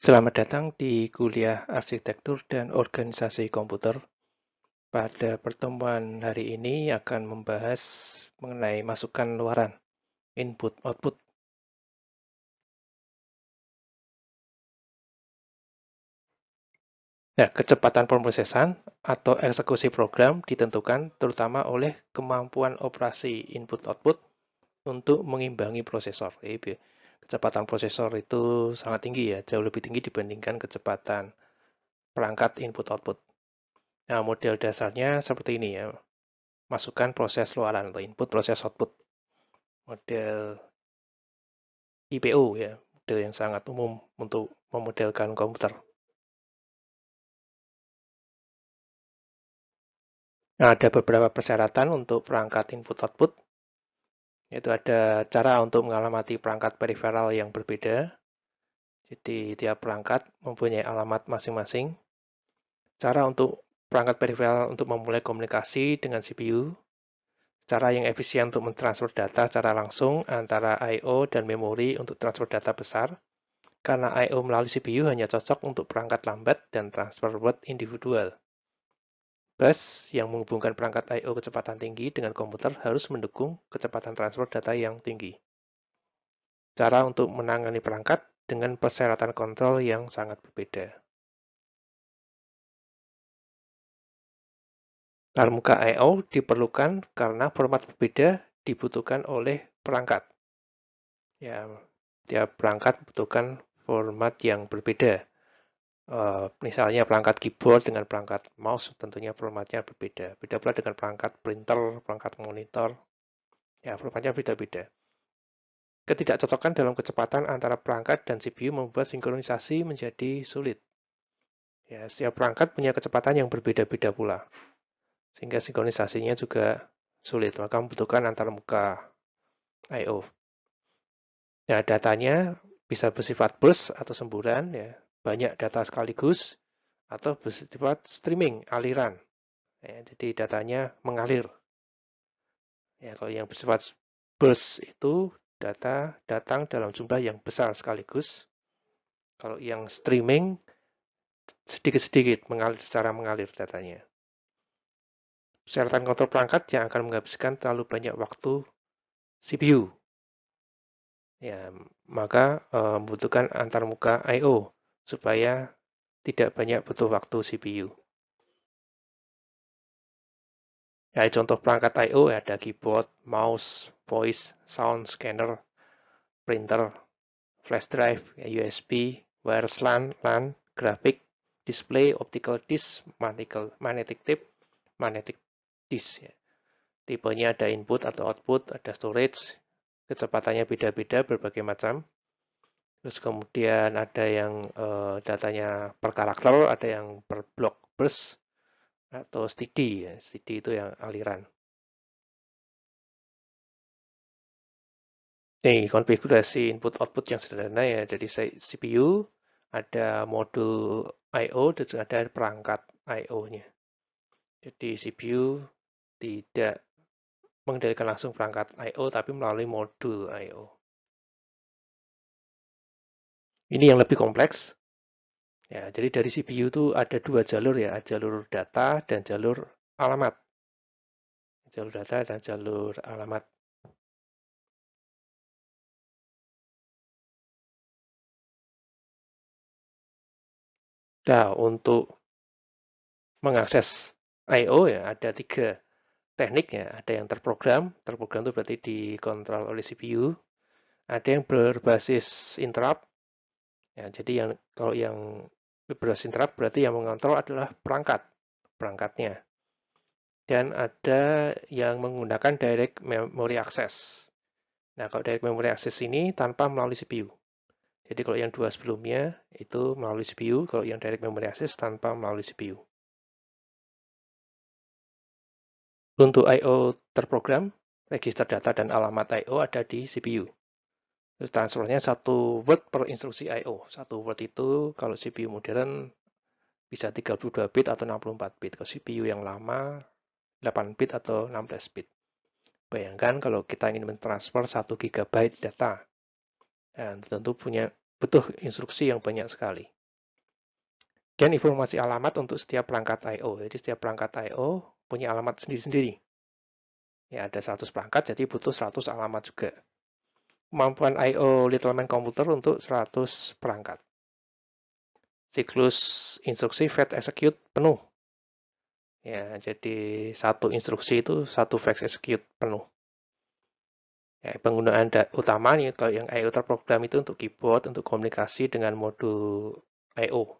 Selamat datang di kuliah Arsitektur dan Organisasi Komputer. Pada pertemuan hari ini akan membahas mengenai masukan luaran, input-output. Ya, kecepatan pemrosesan atau eksekusi program ditentukan terutama oleh kemampuan operasi input-output untuk mengimbangi prosesor kecepatan prosesor itu sangat tinggi ya, jauh lebih tinggi dibandingkan kecepatan perangkat input-output. Nah, model dasarnya seperti ini ya. Masukkan proses luaran atau input, proses output. Model IPU ya, model yang sangat umum untuk memodelkan komputer. Nah, ada beberapa persyaratan untuk perangkat input-output itu ada cara untuk mengalamati perangkat peripheral yang berbeda. Jadi tiap perangkat mempunyai alamat masing-masing. Cara untuk perangkat peripheral untuk memulai komunikasi dengan CPU. Cara yang efisien untuk mentransfer data secara langsung antara I.O. dan memori untuk transfer data besar. Karena I.O. melalui CPU hanya cocok untuk perangkat lambat dan transfer word individual. Bus yang menghubungkan perangkat I.O. kecepatan tinggi dengan komputer harus mendukung kecepatan transfer data yang tinggi. Cara untuk menangani perangkat dengan persyaratan kontrol yang sangat berbeda. Pramuka I.O. diperlukan karena format berbeda dibutuhkan oleh perangkat. Ya, tiap perangkat membutuhkan format yang berbeda. Eh, misalnya perangkat keyboard dengan perangkat mouse tentunya formatnya berbeda. Beda pula dengan perangkat printer, perangkat monitor. Ya, formatnya beda-beda. Ketidakcocokan dalam kecepatan antara perangkat dan CPU membuat sinkronisasi menjadi sulit. Ya, setiap perangkat punya kecepatan yang berbeda-beda pula. Sehingga sinkronisasinya juga sulit, maka membutuhkan antara muka I.O. Ya, datanya bisa bersifat burst atau semburan, ya, banyak data sekaligus atau bersifat streaming aliran. Ya, jadi datanya mengalir. Ya, kalau yang bersifat burst itu data datang dalam jumlah yang besar sekaligus. Kalau yang streaming sedikit-sedikit mengalir secara mengalir datanya. Persyaratan kontrol perangkat yang akan menghabiskan terlalu banyak waktu CPU. Ya, maka eh, membutuhkan antarmuka I/O supaya tidak banyak butuh waktu CPU. Ya, contoh perangkat I.O. Ya, ada keyboard, mouse, voice, sound scanner, printer, flash drive, USB, wireless LAN, LAN, graphic, display, optical disk, magnetic tip, magnetic disk. Ya. Tipenya ada input atau output, ada storage, kecepatannya beda-beda berbagai macam terus kemudian ada yang uh, datanya per karakter, ada yang per block burst atau steady. ya. steady itu yang aliran. Ini konfigurasi input-output yang sederhana ya, dari CPU, ada modul I.O. dan juga ada perangkat I.O.-nya. Jadi CPU tidak mengendalikan langsung perangkat I.O. tapi melalui modul I.O. Ini yang lebih kompleks. Ya, jadi dari CPU itu ada dua jalur ya, jalur data dan jalur alamat. Jalur data dan jalur alamat. Nah, untuk mengakses I.O. ya ada tiga teknik ya. Ada yang terprogram, terprogram itu berarti dikontrol oleh CPU. Ada yang berbasis interrupt, Ya, jadi yang kalau yang berbasis interrupt berarti yang mengontrol adalah perangkat, perangkatnya. Dan ada yang menggunakan direct memory access. Nah, kalau direct memory access ini tanpa melalui CPU. Jadi kalau yang dua sebelumnya itu melalui CPU, kalau yang direct memory access tanpa melalui CPU. Untuk I.O. terprogram, register data dan alamat I.O. ada di CPU transfernya satu word per instruksi I/O. Satu word itu kalau CPU modern bisa 32 bit atau 64 bit. Kalau CPU yang lama 8 bit atau 16 bit. Bayangkan kalau kita ingin mentransfer 1 GB data. Dan tentu punya butuh instruksi yang banyak sekali. Dan informasi alamat untuk setiap perangkat I.O. Jadi setiap perangkat I.O. punya alamat sendiri-sendiri. Ya, ada 100 perangkat, jadi butuh 100 alamat juga kemampuan I.O. Littleman komputer untuk 100 perangkat. Siklus instruksi fetch execute penuh. Ya, jadi satu instruksi itu satu fetch execute penuh. Ya, penggunaan utama kalau yang I.O. terprogram itu untuk keyboard, untuk komunikasi dengan modul I.O.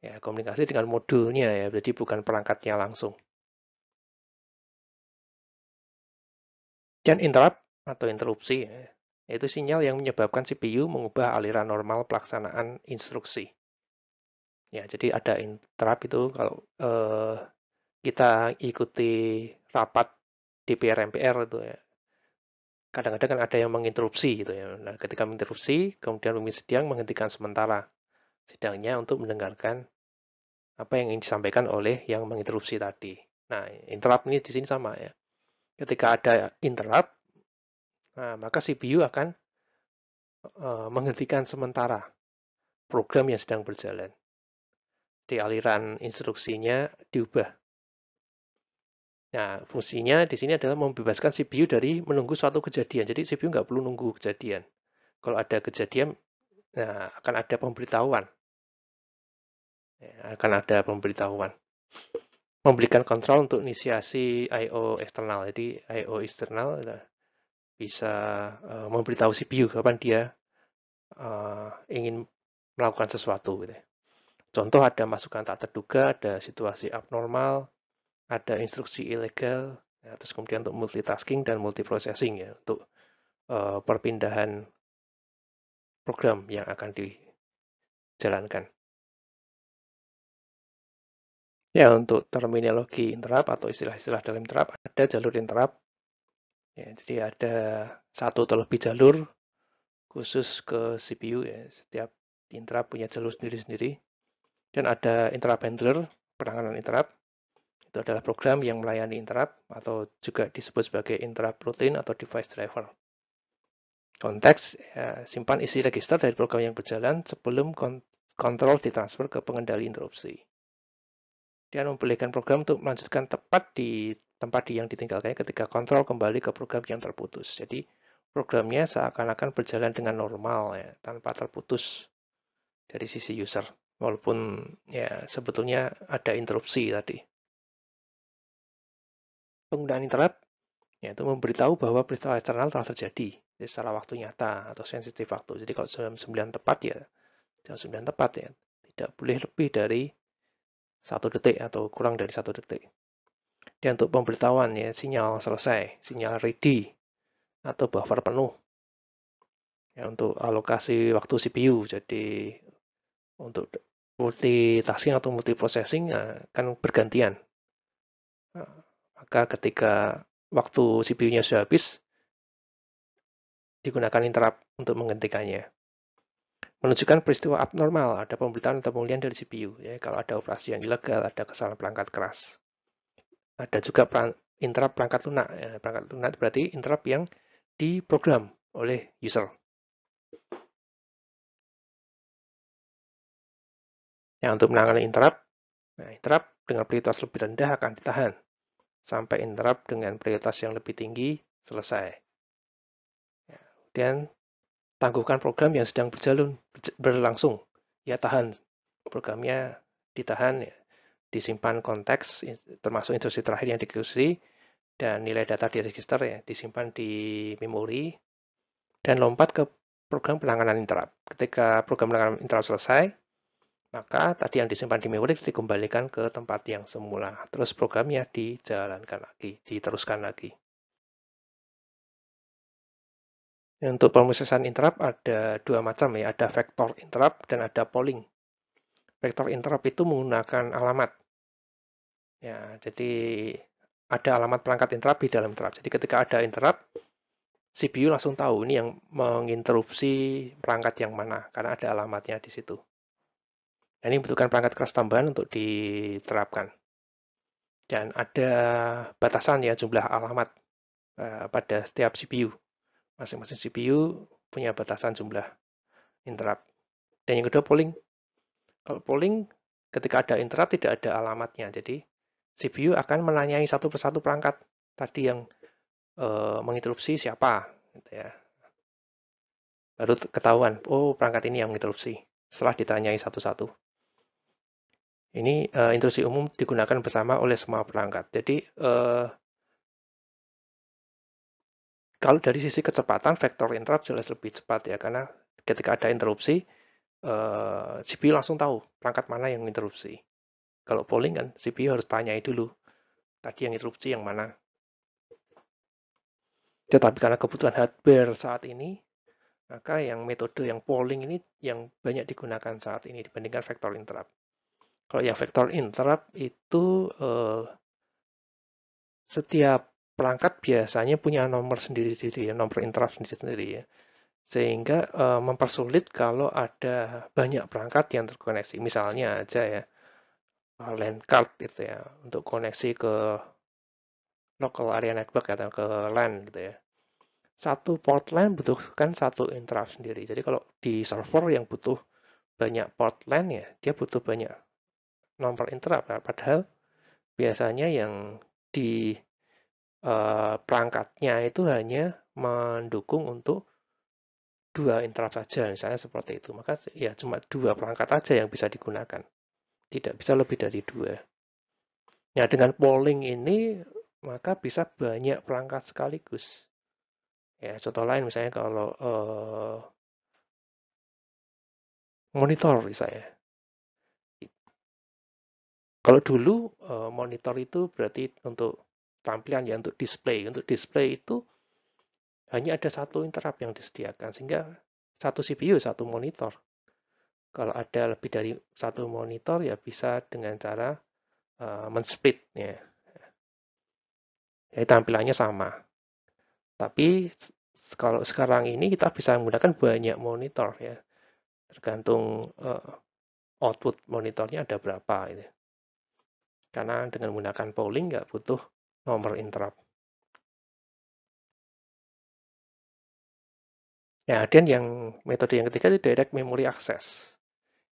Ya, komunikasi dengan modulnya ya, jadi bukan perangkatnya langsung. Dan interrupt atau interupsi, yaitu sinyal yang menyebabkan CPU mengubah aliran normal pelaksanaan instruksi. Ya, jadi ada interrupt itu kalau eh, kita ikuti rapat DPR MPR itu ya. Kadang-kadang kan ada yang menginterupsi gitu ya. Nah, ketika menginterupsi, kemudian pemimpin sidang menghentikan sementara sidangnya untuk mendengarkan apa yang ingin disampaikan oleh yang menginterupsi tadi. Nah, interrupt ini di sini sama ya. Ketika ada interrupt, Nah, maka CPU akan uh, menghentikan sementara program yang sedang berjalan. Di aliran instruksinya diubah. Nah, fungsinya di sini adalah membebaskan CPU dari menunggu suatu kejadian. Jadi CPU nggak perlu nunggu kejadian. Kalau ada kejadian, nah, akan ada pemberitahuan. Ya, akan ada pemberitahuan. Memberikan kontrol untuk inisiasi I.O. eksternal. Jadi I.O. eksternal nah, bisa uh, memberitahu CPU kapan dia uh, ingin melakukan sesuatu gitu ya. Contoh ada masukan tak terduga, ada situasi abnormal, ada instruksi ilegal, ya, terus kemudian untuk multitasking dan multiprocessing ya untuk uh, perpindahan program yang akan dijalankan. Ya, untuk terminologi interrupt atau istilah-istilah dalam interrupt, ada jalur interrupt Ya, jadi ada satu atau lebih jalur khusus ke CPU ya. Setiap intra punya jalur sendiri-sendiri. Dan ada interrupt handler, penanganan interrupt. Itu adalah program yang melayani interrupt atau juga disebut sebagai interrupt routine atau device driver. Konteks ya, simpan isi register dari program yang berjalan sebelum kontrol ditransfer ke pengendali interupsi dan membolehkan program untuk melanjutkan tepat di tempat yang ditinggalkannya ketika kontrol kembali ke program yang terputus. Jadi programnya seakan-akan berjalan dengan normal ya, tanpa terputus dari sisi user. Walaupun ya sebetulnya ada interupsi tadi. Penggunaan interrupt yaitu memberitahu bahwa peristiwa eksternal telah terjadi secara waktu nyata atau sensitif waktu. Jadi kalau jam 9 tepat ya jam 9 tepat ya. Tidak boleh lebih dari satu detik atau kurang dari satu detik. Dan untuk pemberitahuan ya, sinyal selesai, sinyal ready, atau buffer penuh. Ya, untuk alokasi waktu CPU, jadi untuk multitasking atau multiprocessing akan ya, bergantian. Ya, maka ketika waktu CPU-nya sudah habis, digunakan interrupt untuk menghentikannya menunjukkan peristiwa abnormal, ada pemberitaan atau pemulihan dari CPU, ya, kalau ada operasi yang ilegal, ada kesalahan perangkat keras. Ada juga peran, interrupt perangkat lunak, ya, perangkat lunak berarti interrupt yang diprogram oleh user. Yang untuk menangani interrupt, nah, interrupt dengan prioritas lebih rendah akan ditahan, sampai interrupt dengan prioritas yang lebih tinggi selesai. Ya. Kemudian, tangguhkan program yang sedang berjalan berlangsung. Ya tahan programnya ditahan ya. disimpan konteks termasuk instruksi terakhir yang dieksekusi dan nilai data di register ya disimpan di memori dan lompat ke program penanganan interrupt. Ketika program penanganan interrupt selesai, maka tadi yang disimpan di memori dikembalikan ke tempat yang semula. Terus programnya dijalankan lagi, diteruskan lagi. Untuk pemrosesan interrupt ada dua macam ya, ada vektor interrupt dan ada polling. Vektor interrupt itu menggunakan alamat. Ya, jadi ada alamat perangkat interrupt di dalam interrupt. Jadi ketika ada interrupt, CPU langsung tahu ini yang menginterupsi perangkat yang mana karena ada alamatnya di situ. Nah, ini membutuhkan perangkat keras tambahan untuk diterapkan. Dan ada batasan ya jumlah alamat eh, pada setiap CPU masing-masing CPU punya batasan jumlah interrupt. Dan yang kedua polling. Kalau polling, ketika ada interrupt tidak ada alamatnya. Jadi CPU akan menanyai satu persatu perangkat tadi yang e, menginterupsi siapa, gitu ya. Baru ketahuan, oh perangkat ini yang menginterupsi. Setelah ditanyai satu-satu. Ini e, instruksi umum digunakan bersama oleh semua perangkat. Jadi e, kalau dari sisi kecepatan, vektor interrupt jelas lebih cepat ya, karena ketika ada interupsi, eh, CPU langsung tahu perangkat mana yang interupsi. Kalau polling kan, CPU harus tanyai dulu, tadi yang interupsi yang mana. Tetapi karena kebutuhan hardware saat ini, maka yang metode yang polling ini yang banyak digunakan saat ini dibandingkan vektor interrupt. Kalau yang vektor interrupt itu eh, setiap perangkat biasanya punya nomor sendiri-sendiri, ya, nomor interrupt sendiri-sendiri ya. Sehingga e, mempersulit kalau ada banyak perangkat yang terkoneksi. Misalnya aja ya, eh, LAN card itu ya, untuk koneksi ke local area network atau ke LAN gitu ya. Satu port LAN butuhkan satu interrupt sendiri. Jadi kalau di server yang butuh banyak port LAN ya, dia butuh banyak nomor interrupt. Nah, padahal biasanya yang di Eh, perangkatnya itu hanya mendukung untuk dua interrupt saja, misalnya seperti itu. Maka ya cuma dua perangkat aja yang bisa digunakan. Tidak bisa lebih dari dua. Nah, dengan polling ini, maka bisa banyak perangkat sekaligus. Ya, contoh lain misalnya kalau eh, monitor misalnya. Kalau dulu eh, monitor itu berarti untuk tampilan ya untuk display. Untuk display itu hanya ada satu interrupt yang disediakan sehingga satu CPU satu monitor. Kalau ada lebih dari satu monitor ya bisa dengan cara uh, eh, men splitnya ya. Jadi tampilannya sama. Tapi kalau sekarang ini kita bisa menggunakan banyak monitor ya. Tergantung uh, output monitornya ada berapa ini gitu. Karena dengan menggunakan polling nggak butuh nomor interrupt. Nah, kemudian yang metode yang ketiga itu direct memory access.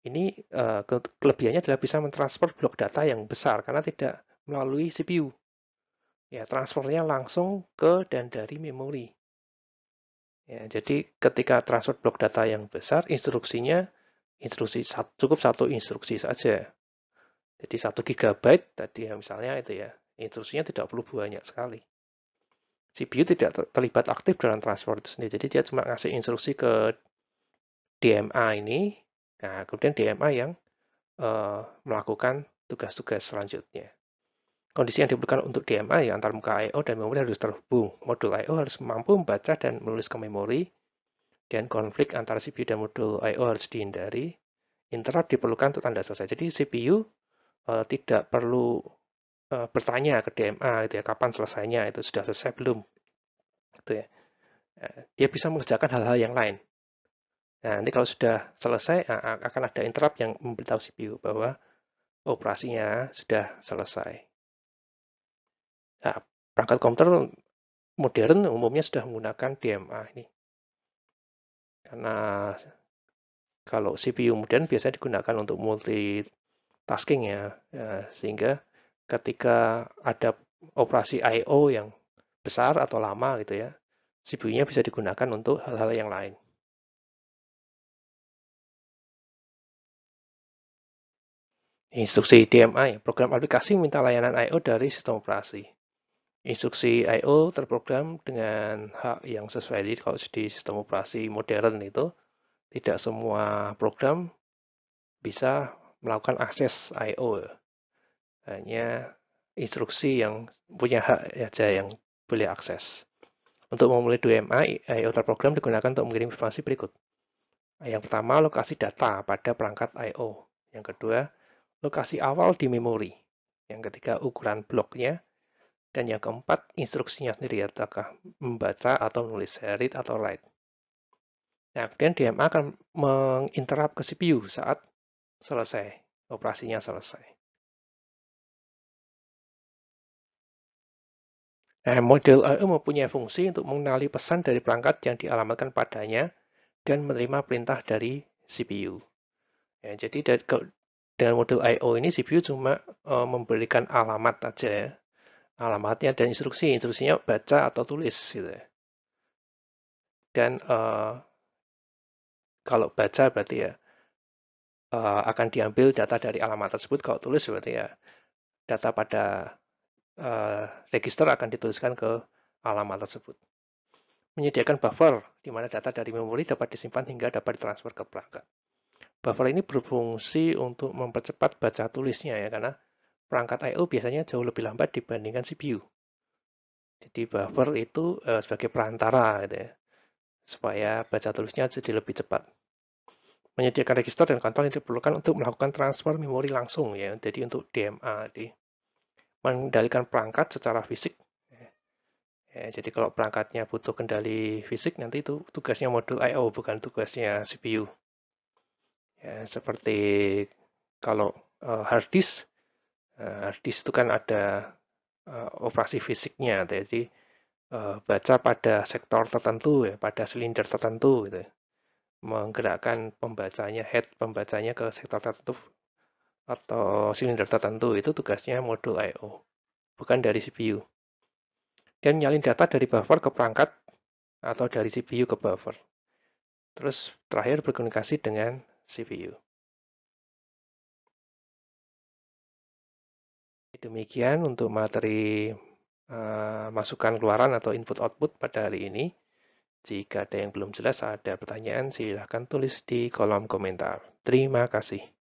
Ini uh, kelebihannya adalah bisa mentransfer blok data yang besar karena tidak melalui CPU. Ya, transfernya langsung ke dan dari memori. Ya, jadi ketika transfer blok data yang besar, instruksinya instruksi cukup satu instruksi saja. Jadi satu GB tadi ya misalnya itu ya instruksinya tidak perlu banyak sekali. CPU tidak terlibat aktif dalam transfer itu sendiri. Jadi dia cuma ngasih instruksi ke DMA ini, nah kemudian DMA yang uh, melakukan tugas-tugas selanjutnya. Kondisi yang diperlukan untuk DMA ya antar muka I.O. dan memori harus terhubung. Modul I.O. harus mampu membaca dan menulis ke memori, dan konflik antara CPU dan modul I.O. harus dihindari. Interrupt diperlukan untuk tanda selesai. Jadi CPU uh, eh, tidak perlu Eh, bertanya ke DMA gitu ya kapan selesainya itu sudah selesai belum gitu ya eh, dia bisa mengerjakan hal-hal yang lain nah nanti kalau sudah selesai akan ada interrupt yang memberitahu CPU bahwa operasinya sudah selesai nah, perangkat komputer modern umumnya sudah menggunakan DMA ini karena kalau CPU modern biasanya digunakan untuk multitasking ya, ya sehingga ketika ada operasi I/O yang besar atau lama gitu ya, CPU-nya bisa digunakan untuk hal-hal yang lain. Instruksi DMI, program aplikasi minta layanan I/O dari sistem operasi. Instruksi I/O terprogram dengan hak yang sesuai di, kalau di sistem operasi modern itu. Tidak semua program bisa melakukan akses I/O hanya instruksi yang punya hak saja yang boleh akses. Untuk memulai 2MA, I.O. terprogram digunakan untuk mengirim informasi berikut. Yang pertama, lokasi data pada perangkat I.O. Yang kedua, lokasi awal di memori. Yang ketiga, ukuran bloknya. Dan yang keempat, instruksinya sendiri, apakah membaca atau menulis read atau write. Nah, kemudian DMA akan menginterrupt ke CPU saat selesai, operasinya selesai. Nah, model AE mempunyai fungsi untuk mengenali pesan dari perangkat yang dialamatkan padanya dan menerima perintah dari CPU. Ya, jadi dengan model I.O. ini CPU cuma uh, memberikan alamat saja, ya. Alamatnya dan instruksi. Instruksinya baca atau tulis gitu ya. Dan uh, kalau baca berarti ya uh, akan diambil data dari alamat tersebut. Kalau tulis berarti ya data pada Eh, register akan dituliskan ke alamat tersebut. Menyediakan buffer, di mana data dari memori dapat disimpan hingga dapat ditransfer ke perangkat. Buffer ini berfungsi untuk mempercepat baca tulisnya ya, karena perangkat I.O. biasanya jauh lebih lambat dibandingkan CPU. Jadi buffer itu uh, sebagai perantara gitu ya, supaya baca tulisnya jadi lebih cepat menyediakan register dan kantong yang diperlukan untuk melakukan transfer memori langsung ya. Jadi untuk DMA Gitu mengendalikan perangkat secara fisik. Ya, ya, jadi kalau perangkatnya butuh kendali fisik, nanti itu tugasnya modul I.O. bukan tugasnya CPU. Ya, seperti kalau uh, hard disk, uh, hard disk itu kan ada uh, operasi fisiknya, gitu ya. jadi uh, baca pada sektor tertentu, ya, pada silinder tertentu, gitu. Ya. menggerakkan pembacanya, head pembacanya ke sektor tertentu atau silinder tertentu itu tugasnya modul I.O. bukan dari CPU dan nyalin data dari buffer ke perangkat atau dari CPU ke buffer terus terakhir berkomunikasi dengan CPU demikian untuk materi uh, masukan keluaran atau input output pada hari ini jika ada yang belum jelas ada pertanyaan silahkan tulis di kolom komentar terima kasih